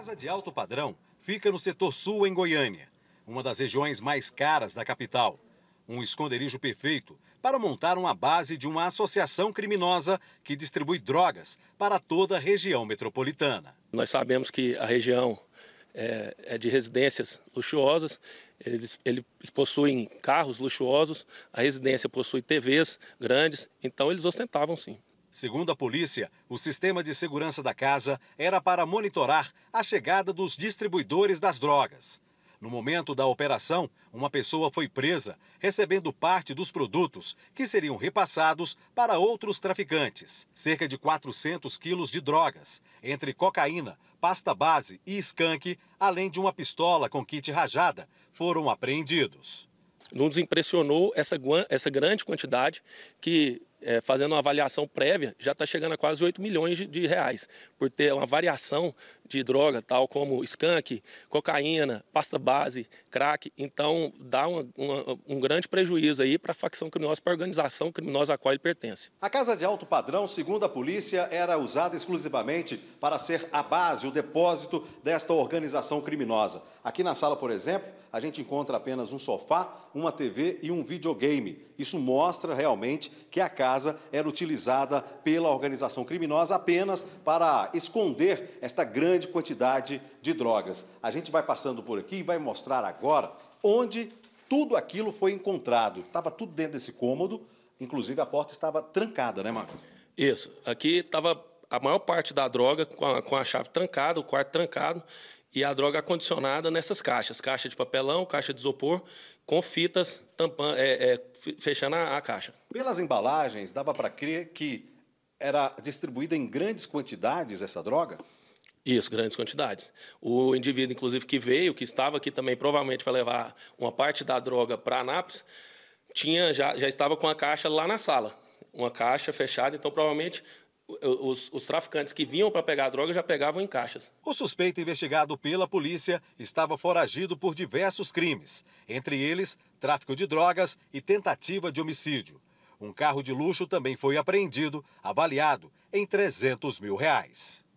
Casa de alto padrão fica no setor sul em Goiânia, uma das regiões mais caras da capital. Um esconderijo perfeito para montar uma base de uma associação criminosa que distribui drogas para toda a região metropolitana. Nós sabemos que a região é, é de residências luxuosas, eles possuem carros luxuosos, a residência possui TVs grandes, então eles ostentavam sim. Segundo a polícia, o sistema de segurança da casa era para monitorar a chegada dos distribuidores das drogas. No momento da operação, uma pessoa foi presa, recebendo parte dos produtos que seriam repassados para outros traficantes. Cerca de 400 quilos de drogas, entre cocaína, pasta base e skunk, além de uma pistola com kit rajada, foram apreendidos. Nos impressionou essa, essa grande quantidade que é, fazendo uma avaliação prévia, já está chegando a quase 8 milhões de, de, reais, por ter uma variação de droga, tal como skunk, cocaína, pasta base, crack. Então, dá uma, uma, um grande prejuízo aí para a facção criminosa, para a organização criminosa a qual ele pertence. A casa de alto padrão, segundo a polícia, era usada exclusivamente para ser a base, o depósito desta organização criminosa. Aqui na sala, por exemplo, a gente encontra apenas um sofá, uma TV e um videogame. Isso mostra realmente que a casa casa era utilizada pela organização criminosa apenas para esconder esta grande quantidade de drogas. A gente vai passando por aqui e vai mostrar agora onde tudo aquilo foi encontrado. Estava tudo dentro desse cômodo, inclusive a porta estava trancada, né, Marco? Isso. Aqui estava a maior parte da droga com a, com a chave trancada, o quarto trancado, e a droga acondicionada nessas caixas, caixa de papelão, caixa de isopor, com fitas é, é, fechando a, a, caixa. Pelas embalagens, dava para crer que era distribuída em grandes quantidades essa droga? Isso, grandes quantidades. O indivíduo, inclusive, que veio, que estava aqui também, provavelmente para levar uma parte da droga para Anápolis, tinha, já, já estava com a caixa lá na sala. Uma caixa fechada, então provavelmente os, os, traficantes que vinham para pegar a droga já pegavam em caixas. O suspeito investigado pela polícia estava foragido por diversos crimes, entre eles tráfico de drogas e tentativa de homicídio. Um carro de luxo também foi apreendido, avaliado em 300 mil reais.